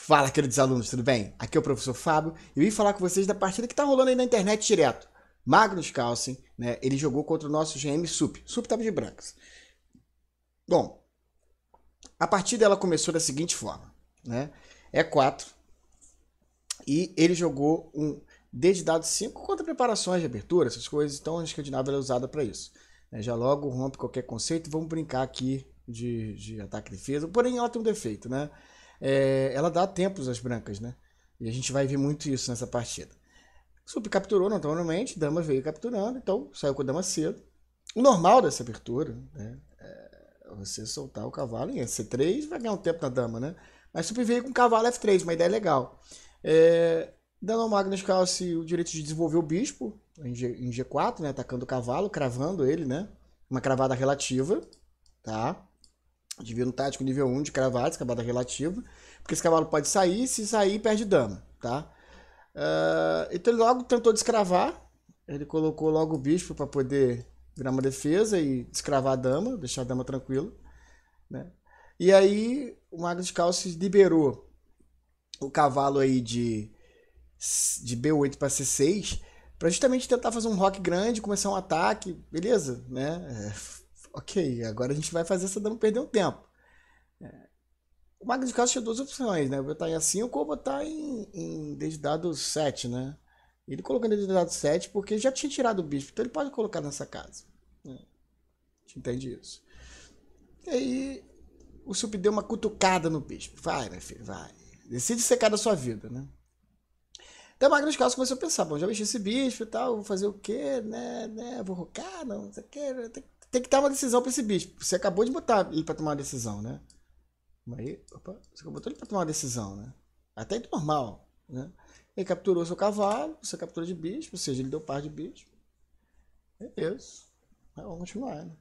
Fala, queridos alunos, tudo bem? Aqui é o professor Fábio e eu vim falar com vocês da partida que está rolando aí na internet direto. Magnus Carlsen, né, ele jogou contra o nosso GM Sup. Sup tava de brancas. Bom, a partida ela começou da seguinte forma, né? É 4 e ele jogou um dedidado 5 contra preparações de abertura, essas coisas, então a escandinava é usada para isso. Né? Já logo rompe qualquer conceito, vamos brincar aqui de, de ataque e defesa, porém ela tem um defeito, né? é, ela dá tempos às brancas, né? E a gente vai ver muito isso nessa partida. Sup capturou naturalmente, dama veio capturando, então saiu com a dama cedo. O normal dessa abertura, né? É você soltar o cavalo em C3, vai ganhar um tempo na dama, né? Mas Sup veio com cavalo F3, uma ideia legal. É, dando Magnus Carlsen o direito de desenvolver o bispo em, G, 4 né? Atacando o cavalo, cravando ele, né? Uma cravada relativa, tá? Divino tático nível 1 de cravados, cavada relativa. Porque esse cavalo pode sair, se sair, perde dama, tá? Uh, então ele logo tentou descravar. Ele colocou logo o bispo para poder virar uma defesa e descravar a dama, deixar a dama tranquila. Né? E aí o Mago de Calças liberou o cavalo aí de, de B8 para C6 para justamente tentar fazer um rock grande, começar um ataque, beleza, né? É, ok, agora a gente vai fazer essa dama perder um tempo. É. O Magno de Castro tinha duas opções, né? Botar em A5 ou botar em, em dedidado 7, né? Ele colocou em Desdado 7 porque já tinha tirado o bispo, então ele pode colocar nessa casa. Né? A gente entende isso. E aí o Sup deu uma cutucada no bispo. Vai, meu filho, vai. Decide secar da sua vida, né? Então o Magnus Carlos começou a pensar, bom, já mexi esse bispo e tal, vou fazer o quê, né, né, vou rocar, não, não sei o quê, né, tem que tem que dar uma decisão para esse bicho. Você acabou de botar ele para tomar uma decisão, né? Aí, opa, você botou ele para tomar uma decisão, né? Até normal, né? Ele capturou seu cavalo, você capturou de bicho, ou seja, ele deu par de bicho. Beleza. Vamos continuar, né?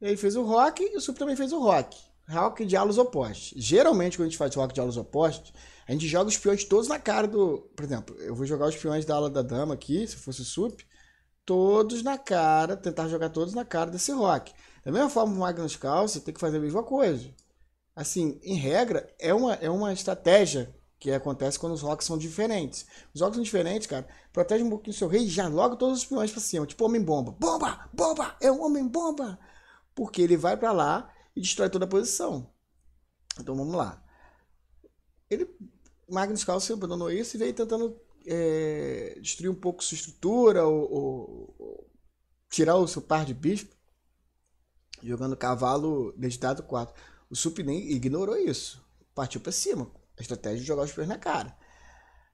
Ele fez o rock e o Sup também fez o rock. Rock de alos opostos. Geralmente, quando a gente faz rock de alos opostos, a gente joga os peões todos na cara do. Por exemplo, eu vou jogar os peões da ala da dama aqui, se fosse o Sup todos na cara, tentar jogar todos na cara desse rock. Da mesma forma, o Magnus Carl, tem que fazer a mesma coisa. Assim, em regra, é uma, é uma estratégia que acontece quando os rocks são diferentes. Os rocks são diferentes, cara. Protege um pouquinho o seu rei e já logo todos os peões pra cima. Tipo homem-bomba. Bomba! Bomba! É um homem-bomba! Porque ele vai para lá e destrói toda a posição. Então vamos lá. Ele, Magnus Carlsen abandonou isso e veio tentando é, destruir um pouco sua estrutura, ou, ou, ou, tirar o seu par de bispo, jogando cavalo dado 4. O sup nem ignorou isso, partiu para cima. A estratégia de jogar os pés na cara.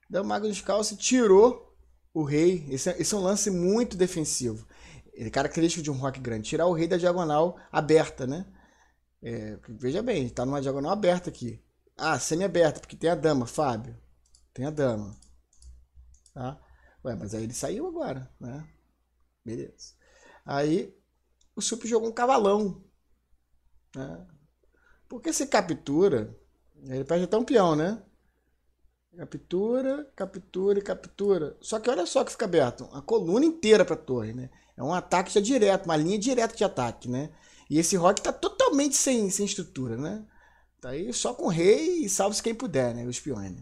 da o dos Descalço tirou o rei. Esse é, esse é um lance muito defensivo. Ele é característico de um rock grande. Tirar o rei da diagonal aberta, né? É, veja bem, está numa diagonal aberta aqui. Ah, semi-aberta, porque tem a dama, Fábio. Tem a dama. Tá? Ué, mas aí ele saiu agora, né? Beleza. Aí o Sup jogou um cavalão. Né? Porque se captura, ele perde até um peão, né? Captura, captura e captura. Só que olha só que fica aberto. A coluna inteira pra torre, né? É um ataque já direto, uma linha direta de ataque, né? E esse rock tá totalmente sem, sem estrutura, né? Tá aí só com rei e salve-se quem puder, né? Os peões,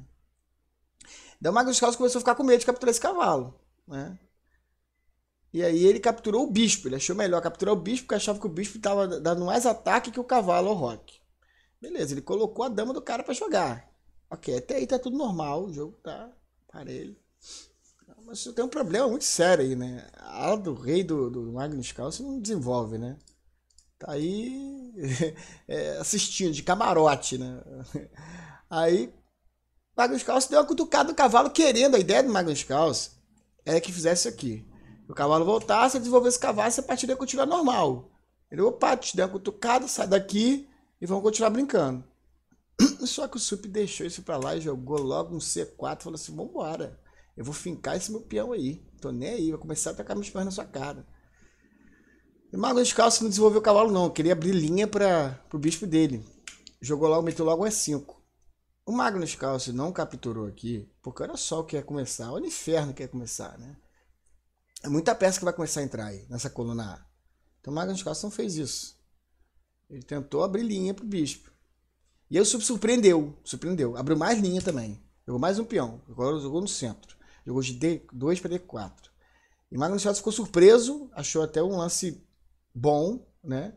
Daí o Magnus Carlsen começou a ficar com medo de capturar esse cavalo, né? E aí ele capturou o bispo, ele achou melhor capturar o bispo, porque achava que o bispo estava dando mais ataque que o cavalo ao rock. Beleza, ele colocou a dama do cara para jogar. Ok, até aí tá tudo normal, o jogo tá parelho. Mas tem um problema muito sério aí, né? A ala do rei do, do Magnus Carlsen não desenvolve, né? Tá aí é, assistindo de camarote, né? Aí Magnus Carlsen deu uma cutucada no cavalo, querendo. A ideia do Magnus Carlsen era que fizesse aqui. O cavalo voltasse, ele desenvolvesse o cavalo, essa partida ia continuar normal. Ele, opa, te deu uma cutucada, sai daqui e vamos continuar brincando. Só que o Sup deixou isso pra lá e jogou logo um C4. Falou assim: vambora, eu vou fincar esse meu peão aí. Tô nem aí, vai começar a tacar meus pés na sua cara. E Magnus Carlsen não desenvolveu o cavalo, não. Queria abrir linha para pro bispo dele. Jogou logo, meteu logo um E5. O Magnus Carlsen não capturou aqui, porque olha só o que ia começar, olha o inferno que ia começar, né? É muita peça que vai começar a entrar aí, nessa coluna A. Então o Magnus Carlsen fez isso. Ele tentou abrir linha pro bispo. E eu surpreendeu, surpreendeu. Abriu mais linha também. Jogou mais um peão. Agora jogou no centro. Jogou de D2 para D4. E Magnus Carlsen ficou surpreso, achou até um lance bom, né?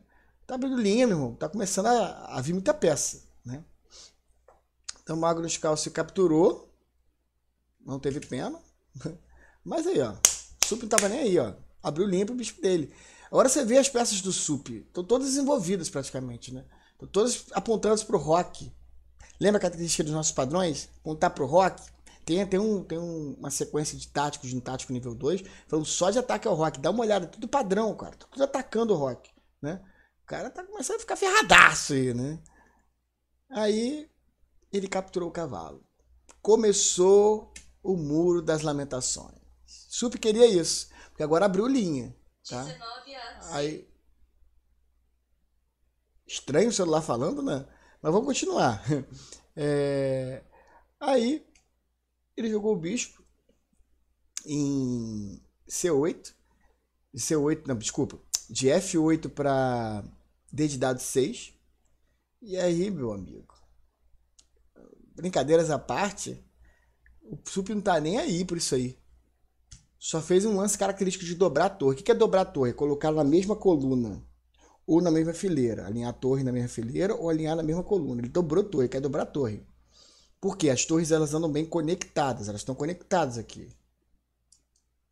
Tá abrindo linha, meu irmão. Tá começando a, a vir muita peça. Então o Magno se capturou. Não teve pena. Mas aí, ó. Sup não tava nem aí, ó. Abriu limpo o bispo dele. Agora você vê as peças do Sup. Estão todas desenvolvidas praticamente, né? Estão todas apontando para o rock. Lembra a característica dos nossos padrões? Apontar para o rock? Tem, tem, um, tem um, uma sequência de táticos de um tático nível 2, falando só de ataque ao rock. Dá uma olhada, é tudo padrão, cara. Tá tudo atacando o rock, né? O cara tá começando a ficar ferradaço aí, né? Aí ele capturou o cavalo. Começou o muro das lamentações. Sup queria isso, porque agora abriu linha. Tá? 19 anos. Aí... Estranho o celular falando, né? Mas vamos continuar. É... Aí ele jogou o bispo em C8. C8, não, desculpa. De F8 para D de dado 6. E aí, meu amigo, brincadeiras à parte, o Sup não tá nem aí por isso aí. Só fez um lance característico de dobrar a torre. O que é dobrar a torre? É colocar na mesma coluna ou na mesma fileira. Alinhar a torre na mesma fileira ou alinhar na mesma coluna. Ele dobrou a torre, quer dobrar a torre. Porque as torres elas andam bem conectadas, elas estão conectadas aqui.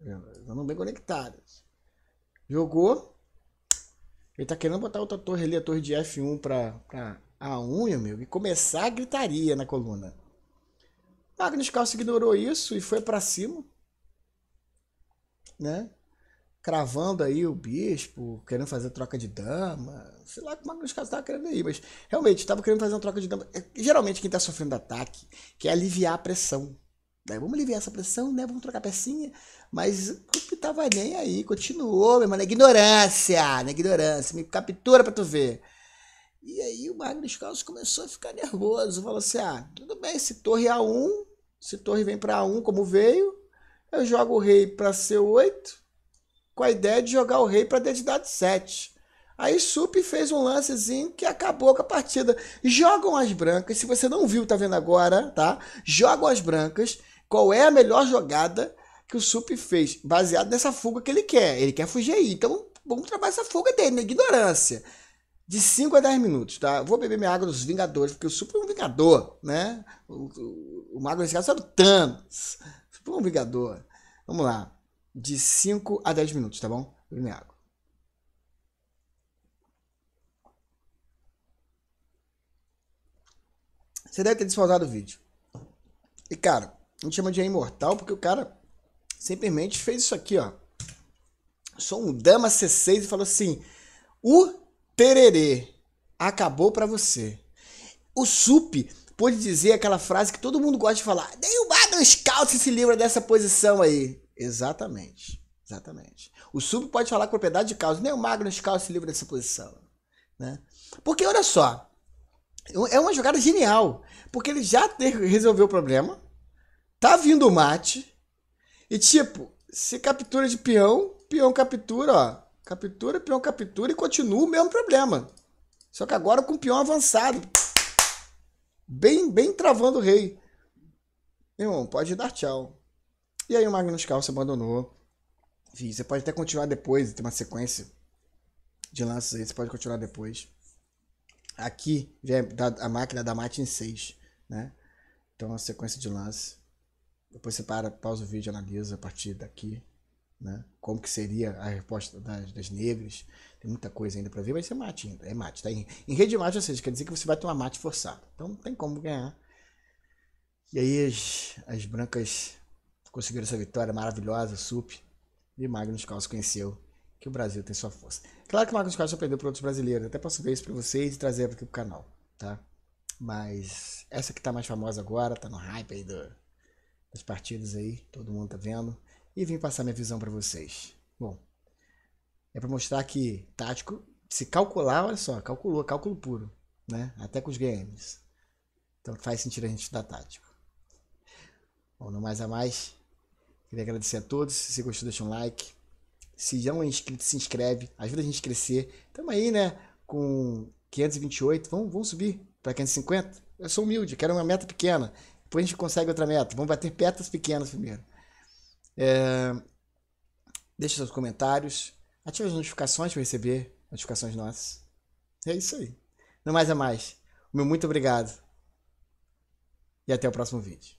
É, elas andam bem conectadas. Jogou. Ele tá querendo botar outra torre ali, a torre de F1 para a unha, meu, e começar a gritaria na coluna. Magnus Carlsen ignorou isso e foi para cima, né? Cravando aí o bispo, querendo fazer troca de dama. Sei lá como Magnus Carlsen estava querendo aí, mas realmente estava querendo fazer uma troca de dama. É, geralmente quem está sofrendo ataque quer aliviar a pressão. Né? Vamos aliviar essa pressão, né? Vamos trocar pecinha. Mas o tava nem aí, continuou, meu irmão. Na ignorância, na ignorância. Me captura para tu ver. E aí o Magnus Carlos começou a ficar nervoso. Falou assim: ah, tudo bem, se torre é A1, se torre vem para A1 como veio, eu jogo o rei para C8, com a ideia de jogar o rei para identidade 7. Aí Sup fez um lancezinho que acabou com a partida. Jogam as brancas, se você não viu, tá vendo agora, tá? Jogam as brancas. Qual é a melhor jogada que o Sup fez? Baseado nessa fuga que ele quer. Ele quer fugir aí. Então vamos trabalhar essa fuga dele, na ignorância de 5 a 10 minutos, tá? Vou beber minha água dos Vingadores, porque o Super é um Vingador, né? O, o, o Mago nesse caso era o Thanos. Super é um Vingador. Vamos lá. De 5 a 10 minutos, tá bom? Beber minha água. Você deve ter desfazado o vídeo. E, cara, a gente chama de imortal porque o cara simplesmente fez isso aqui, ó. Sou um Dama C6 e falou assim: o tererê, acabou para você. O Sup pôde dizer aquela frase que todo mundo gosta de falar: nem o Magnus scalce se livra dessa posição aí. Exatamente, exatamente. O Sup pode falar com propriedade de causa: nem o Magnus scalce se livra dessa posição. Né? Porque olha só, é uma jogada genial, porque ele já resolveu o problema, tá vindo o mate, e tipo, se captura de peão, peão captura, ó, Captura, peão captura e continua o mesmo problema. Só que agora com o peão avançado. Bem, bem travando o rei. Irmão, pode dar tchau. E aí o Magnus Carl se abandonou. Enfim, você pode até continuar depois, tem uma sequência de lances aí, você pode continuar depois. Aqui já é a máquina da mate em 6, né? Então, uma sequência de lance. Depois você para, pausa o vídeo, analisa a partir daqui né? Como que seria a resposta das, das negras? Tem muita coisa ainda para ver, mas ser é mate ainda, é mate. Tá? Em, em rede de mate, ou seja, quer dizer que você vai tomar mate forçado. Então não tem como ganhar. E aí as, as brancas conseguiram essa vitória maravilhosa, sup. E Magnus Carlos conheceu que o Brasil tem sua força. Claro que o Magnus Carlos já perdeu para outros brasileiros. Até posso ver isso para vocês e trazer aqui pro canal, tá? Mas essa que tá mais famosa agora, tá no hype aí do, das partidas aí. Todo mundo tá vendo e vim passar minha visão para vocês. Bom, é para mostrar que tático, se calcular, olha só, calculou, cálculo puro, né? Até com os games. Então faz sentido a gente estudar tático. Bom, no mais a mais, queria agradecer a todos. Se gostou, deixa um like. Se já não é inscrito, se inscreve, ajuda a gente a crescer. Estamos aí, né? Com 528, vamos, vamos subir para 550. Eu sou humilde, quero uma meta pequena. Depois a gente consegue outra meta. Vamos bater petas pequenas primeiro. É, deixe seus comentários. Ative as notificações para receber notificações nossas. É isso aí. Não mais é mais. Meu muito obrigado. E até o próximo vídeo.